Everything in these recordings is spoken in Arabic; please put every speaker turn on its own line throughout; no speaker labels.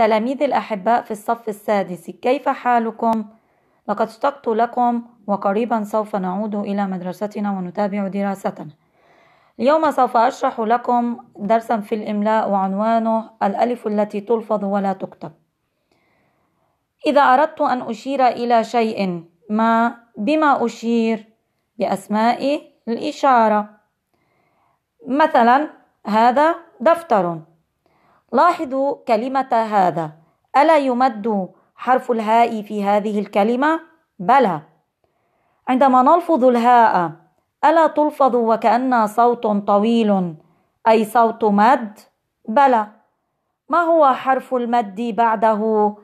تلاميذ الأحباء في الصف السادس كيف حالكم؟ لقد اشتقت لكم وقريبا سوف نعود إلى مدرستنا ونتابع دراستنا اليوم سوف أشرح لكم درسا في الإملاء وعنوانه الألف التي تلفظ ولا تكتب إذا أردت أن أشير إلى شيء ما بما أشير بأسماء الإشارة مثلا هذا دفتر لاحظوا كلمة هذا ألا يمد حرف الهاء في هذه الكلمة؟ بلى عندما نلفظ الهاء ألا تلفظ وكأنها صوت طويل أي صوت مد؟ بلى ما هو حرف المد بعده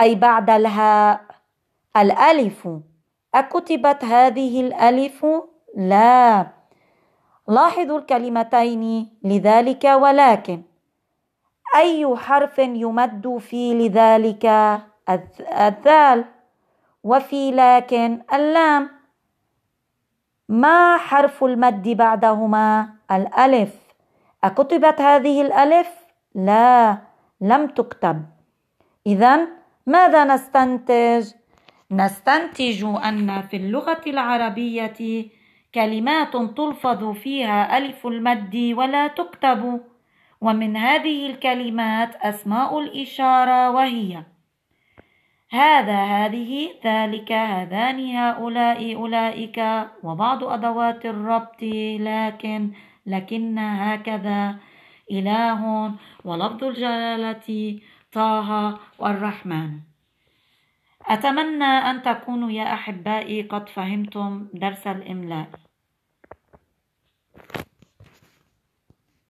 أي بعد الهاء؟ الألف أكتبت هذه الألف؟ لا لاحظوا الكلمتين لذلك ولكن أي حرف يمد في لذلك الذال وفي لكن اللام ما حرف المد بعدهما الألف أكتبت هذه الألف؟ لا لم تكتب إذا ماذا نستنتج؟ نستنتج أن في اللغة العربية كلمات تلفظ فيها ألف المد ولا تكتب ومن هذه الكلمات أسماء الإشارة وهي هذا هذه ذلك هذان هؤلاء أولئك وبعض أدوات الربط لكن لكن هكذا إله ولفظ الجلالة طه والرحمن أتمنى أن تكونوا يا أحبائي قد فهمتم درس الإملاء